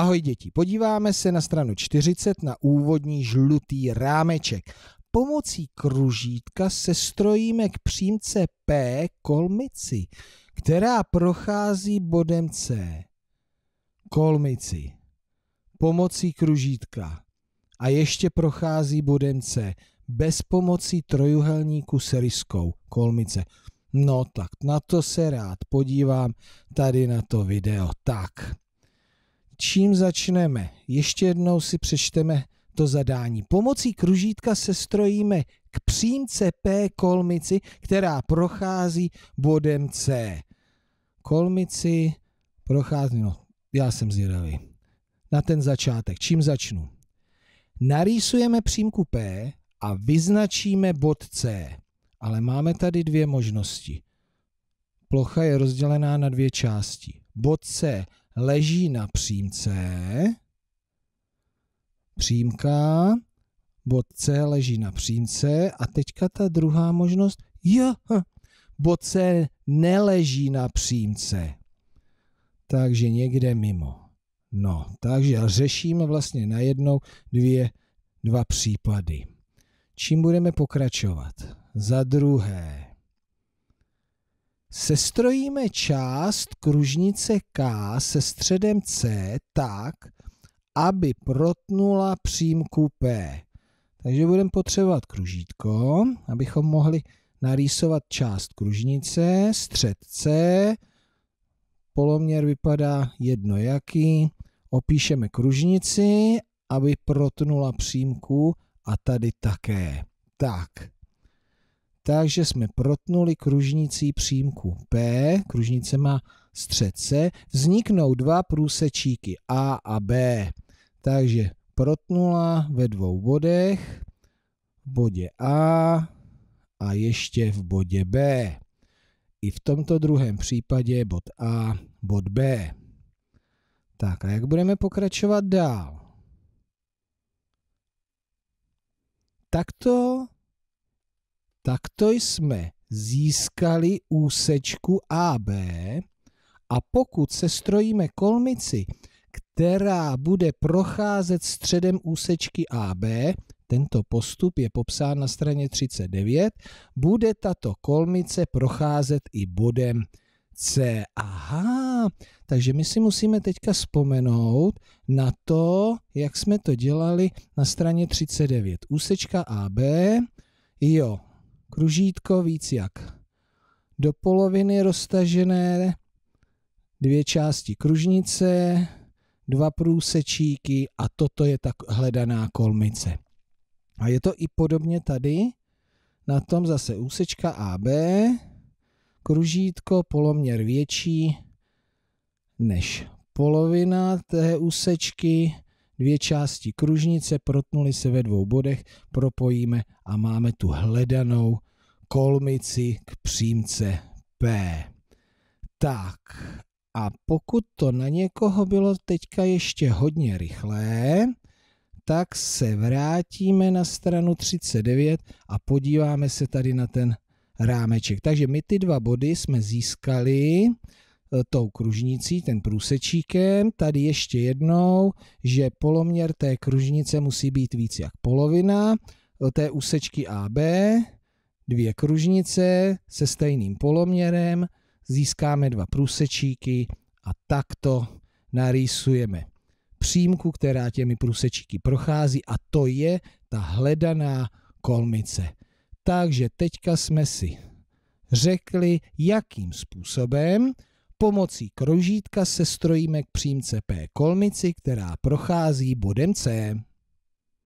Ahoj děti, podíváme se na stranu 40 na úvodní žlutý rámeček. Pomocí kružítka se strojíme k přímce P kolmici, která prochází bodem C. Kolmici. Pomocí kružítka. A ještě prochází bodem C. Bez pomocí trojuhelníku s ryskou. Kolmice. No tak, na to se rád podívám tady na to video. Tak čím začneme? Ještě jednou si přečteme to zadání. Pomocí kružítka se strojíme k přímce P kolmici, která prochází bodem C. Kolmici prochází, no já jsem zvědavý. Na ten začátek, čím začnu? Narýsujeme přímku P a vyznačíme bod C. Ale máme tady dvě možnosti. Plocha je rozdělená na dvě části. Bod C leží na přímce, přímka, bod C leží na přímce a teďka ta druhá možnost, jo, hm, bod C neleží na přímce, takže někde mimo. No, takže řešíme vlastně najednou dvě, dva případy. Čím budeme pokračovat? Za druhé, Sestrojíme část kružnice K se středem C tak, aby protnula přímku P. Takže budeme potřebovat kružítko, abychom mohli narýsovat část kružnice, střed C, poloměr vypadá jednojaký, opíšeme kružnici, aby protnula přímku a tady také. Tak takže jsme protnuli kružnicí přímku P, kružnice má střed C, vzniknou dva průsečíky A a B. Takže protnula ve dvou bodech, v bodě A a ještě v bodě B. I v tomto druhém případě bod A, bod B. Tak a jak budeme pokračovat dál? Takto takto jsme získali úsečku AB a pokud se strojíme kolmici, která bude procházet středem úsečky AB, tento postup je popsán na straně 39, bude tato kolmice procházet i bodem C. Aha, takže my si musíme teďka vzpomenout na to, jak jsme to dělali na straně 39. Úsečka AB, jo, Kružítko víc jak. Do poloviny roztažené dvě části kružnice, dva průsečíky a toto je ta hledaná kolmice. A je to i podobně tady, na tom zase úsečka AB, kružítko poloměr větší než polovina té úsečky, Dvě části kružnice protnuly se ve dvou bodech, propojíme a máme tu hledanou kolmici k přímce P. Tak a pokud to na někoho bylo teďka ještě hodně rychlé, tak se vrátíme na stranu 39 a podíváme se tady na ten rámeček. Takže my ty dva body jsme získali E, tou kružnicí, ten průsečíkem. Tady ještě jednou, že poloměr té kružnice musí být víc jak polovina e, té úsečky AB, dvě kružnice se stejným poloměrem, získáme dva průsečíky a takto narýsujeme přímku, která těmi průsečíky prochází a to je ta hledaná kolmice. Takže teďka jsme si řekli, jakým způsobem Pomocí kroužítka se strojíme k přímce P kolmici, která prochází bodem C.